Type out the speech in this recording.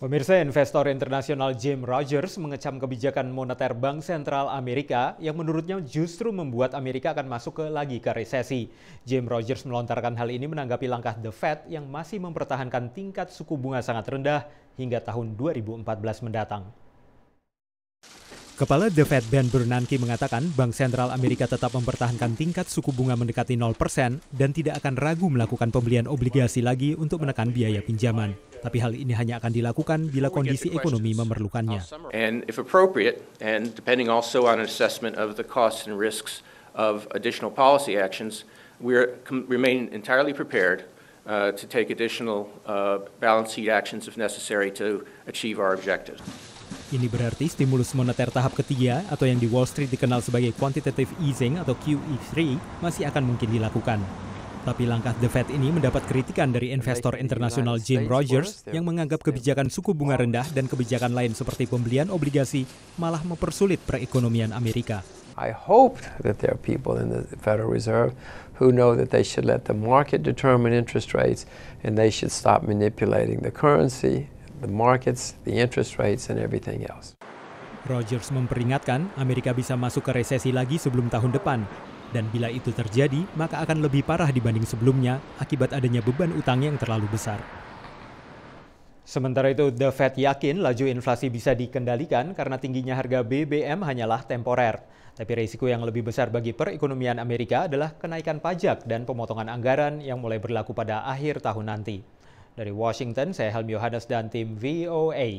Pemirsa investor internasional Jim Rogers mengecam kebijakan moneter Bank Sentral Amerika yang menurutnya justru membuat Amerika akan masuk ke lagi ke resesi. Jim Rogers melontarkan hal ini menanggapi langkah The Fed yang masih mempertahankan tingkat suku bunga sangat rendah hingga tahun 2014 mendatang. Kepala The Fed Ben Bernanke mengatakan Bank Sentral Amerika tetap mempertahankan tingkat suku bunga mendekati 0% dan tidak akan ragu melakukan pembelian obligasi lagi untuk menekan biaya pinjaman. Tapi hal ini hanya akan dilakukan bila kondisi ekonomi memerlukannya. And if appropriate, and depending also on an assessment of the costs and risks of additional policy actions, we remain entirely prepared uh, to take additional uh, balance sheet actions if necessary to achieve our objectives. Ini berarti stimulus moneter tahap ketiga atau yang di Wall Street dikenal sebagai quantitative easing atau QE3 masih akan mungkin dilakukan. Tapi langkah The Fed ini mendapat kritikan dari investor internasional Jim Rogers yang menganggap kebijakan suku bunga rendah dan kebijakan lain seperti pembelian obligasi malah mempersulit perekonomian Amerika. I hope that there are people in the Federal Reserve who know that they should let the market determine interest rates and they should stop manipulating the currency the markets, the interest rates, and everything else. Rogers memperingatkan Amerika bisa masuk ke resesi lagi sebelum tahun depan. Dan bila itu terjadi, maka akan lebih parah dibanding sebelumnya akibat adanya beban utang yang terlalu besar. Sementara itu, The Fed yakin laju inflasi bisa dikendalikan karena tingginya harga BBM hanyalah temporer. Tapi risiko yang lebih besar bagi perekonomian Amerika adalah kenaikan pajak dan pemotongan anggaran yang mulai berlaku pada akhir tahun nanti. Dari Washington, saya Helmi Yohanes dan tim VOA.